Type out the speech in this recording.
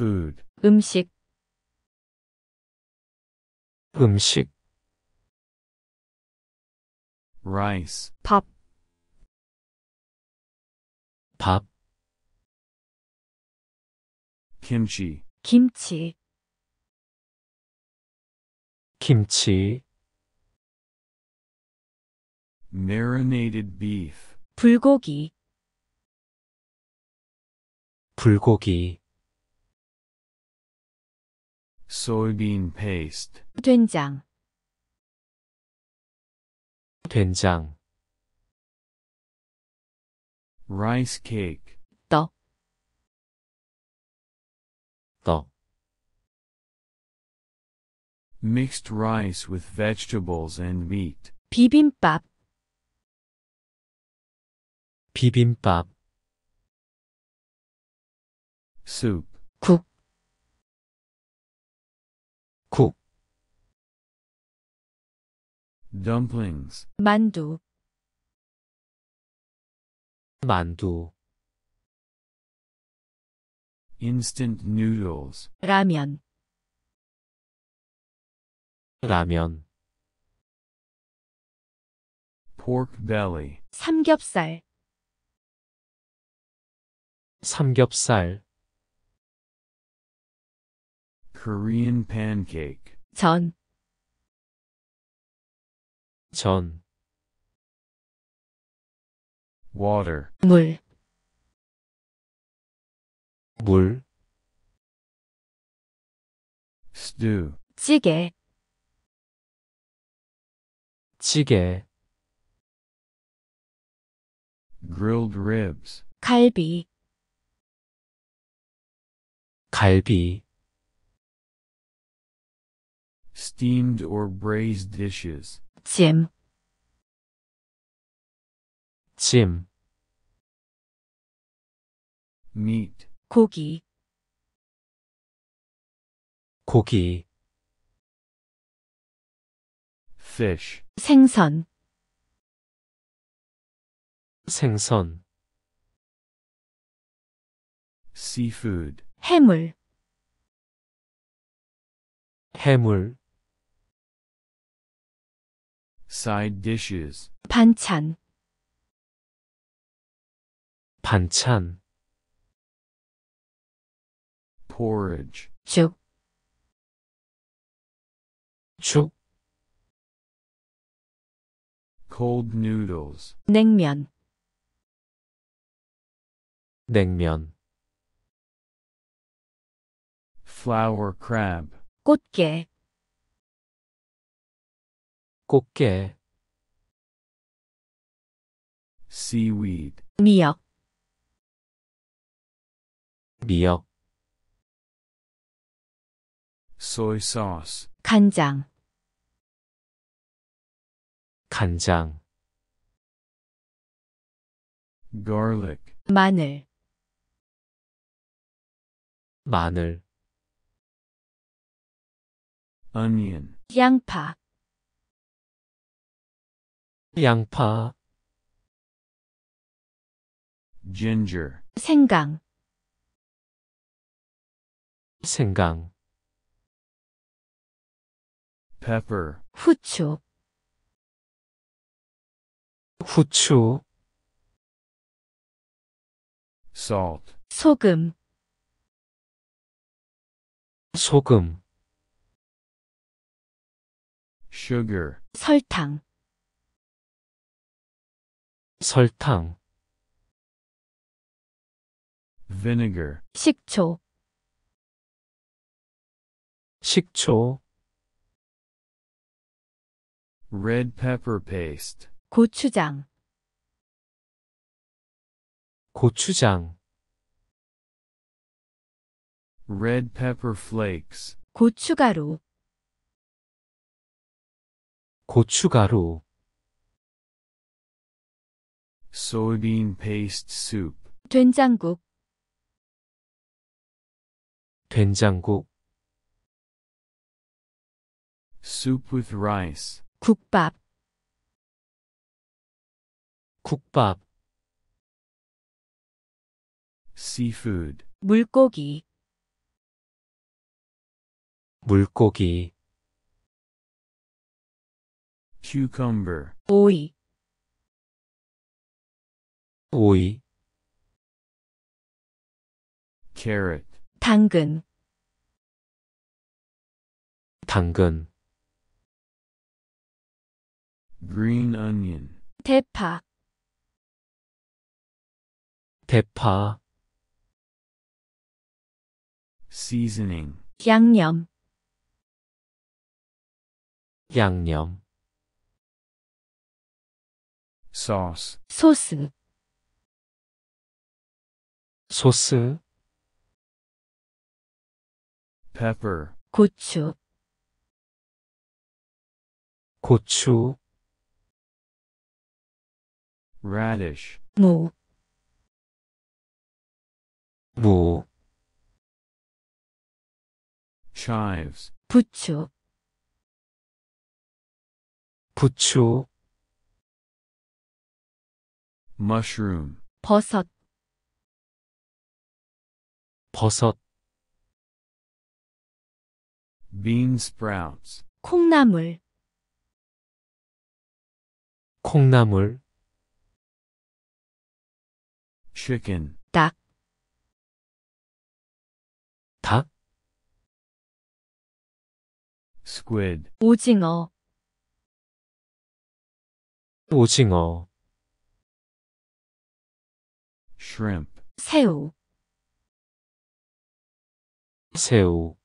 food. 음식 음식, rice, 밥 밥, kimchi, 김치 김치, marinated beef, 불고기 불고기, soybean paste 된장 된장 rice cake 떡 떡. Mixed rice with vegetables and meat. 비빔밥 비빔밥 soup 국국 dumplings 만두 만두 instant noodles 라면 라면 pork belly 삼겹살 삼겹살 Korean pancake. 전, 전, Water. 물, 물, Stew. 찌개, 찌개, Grilled ribs. 갈비, 갈비, steamed or braised dishes. 찜, 찜, meat, 고기, 고기, fish, 생선, 생선, seafood, 해물, 해물, Side dishes. 반찬 반찬 Porridge. 죽죽 Cold noodles. 냉면 냉면 Flower crab. 꽃게 꽃게 seaweed 미역 미역 soy sauce 간장 간장 garlic 마늘 마늘 onion 양파 양파 ginger 생강 생강 pepper 후추 후추 salt 소금 소금 sugar 설탕 설탕 vinegar 식초 식초 red pepper paste 고추장 고추장 red pepper flakes 고추가루 고추가루 soybean paste soup. 된장국 된장국 soup with rice. 국밥 국밥 seafood. 물고기 물고기 cucumber 오이 오이 carrot 당근 당근 green onion 대파 대파 seasoning 양념 양념 sauce 소스 소스 pepper 고추 고추 radish 무, 무 chives 부추 부추 mushroom 버섯 버섯 bean sprouts 콩나물 콩나물 chicken 닭, 닭 squid 오징어 오징어 shrimp 새우 새우